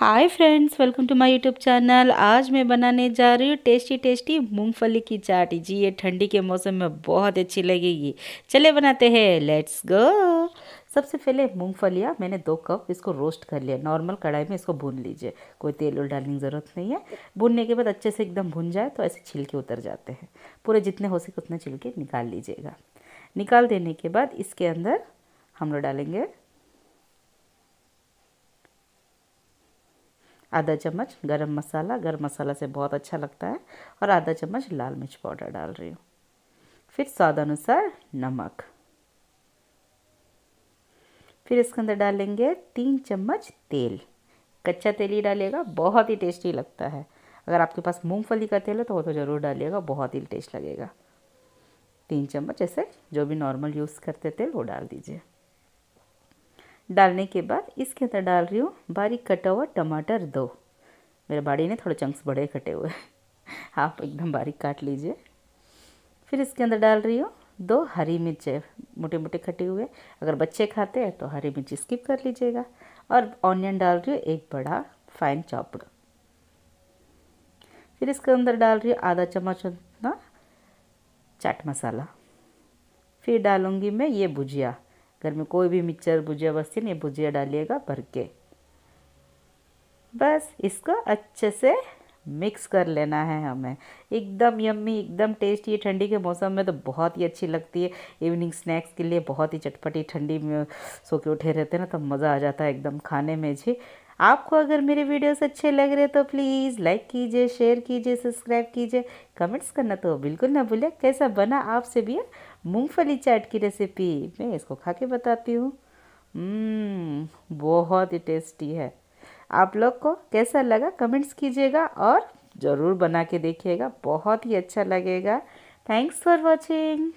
hi friends welcome to my YouTube channel आज मैं बनाने जा रही हूँ टेस्टी टेस्टी मूंगफली की चाट जी ये ठंडी के मौसम में बहुत अच्छी लगेगी चले बनाते हैं लेट्स गो सबसे पहले मूंगफलियाँ मैंने दो कप इसको रोस्ट कर लिया नॉर्मल कढ़ाई में इसको भून लीजिए कोई तेल उल डालने की ज़रूरत नहीं है भूनने के बाद अच्छे से एकदम भून जाए तो ऐसे छिलके उतर जाते हैं पूरे जितने हो सके उतने छिलके निकाल लीजिएगा निकाल देने के बाद इसके अंदर हम लोग डालेंगे आधा चम्मच गरम मसाला गरम मसाला से बहुत अच्छा लगता है और आधा चम्मच लाल मिर्च पाउडर डाल रही हूँ फिर स्वाद अनुसार नमक फिर इसके अंदर डालेंगे तीन चम्मच तेल कच्चा तेल ही डालिएगा बहुत ही टेस्टी लगता है अगर आपके पास मूंगफली का तेल है तो वो तो ज़रूर डालिएगा बहुत ही टेस्ट लगेगा तीन चम्मच ऐसे जो भी नॉर्मल यूज़ करते तेल वो डाल दीजिए डालने के बाद इसके अंदर डाल रही हूँ बारीक कटा हुआ टमाटर दो मेरे बाड़ी ने थोड़े चंक्स बड़े कटे हुए आप एकदम बारीक काट लीजिए फिर इसके अंदर डाल रही हूँ दो हरी मिर्च मोटे मोटे कटे हुए अगर बच्चे खाते हैं तो हरी मिर्च स्किप कर लीजिएगा और ऑनियन डाल रही हूँ एक बड़ा फाइन चॉप्ड फिर इसके अंदर डाल रही हूँ आधा चम्मच ना चाट मसाला फिर डालूँगी मैं ये भुजिया घर में कोई भी मिक्सर भुजिया बस्ती नहीं भुजिया डालिएगा भर के बस इसको अच्छे से मिक्स कर लेना है हमें एकदम यम्मी एकदम टेस्टी ये ठंडी के मौसम में तो बहुत ही अच्छी लगती है इवनिंग स्नैक्स के लिए बहुत ही चटपटी ठंडी में सो के उठे रहते हैं ना तो मज़ा आ जाता है एकदम खाने में जी आपको अगर मेरे वीडियोस अच्छे लग रहे तो प्लीज़ लाइक कीजिए शेयर कीजिए सब्सक्राइब कीजिए कमेंट्स करना तो बिल्कुल ना भूलें कैसा बना आपसे भी मूँगफली चाट की रेसिपी मैं इसको खा के बताती हूँ हम्म, बहुत ही टेस्टी है आप लोग को कैसा लगा कमेंट्स कीजिएगा और ज़रूर बना के देखिएगा बहुत ही अच्छा लगेगा थैंक्स फॉर वॉचिंग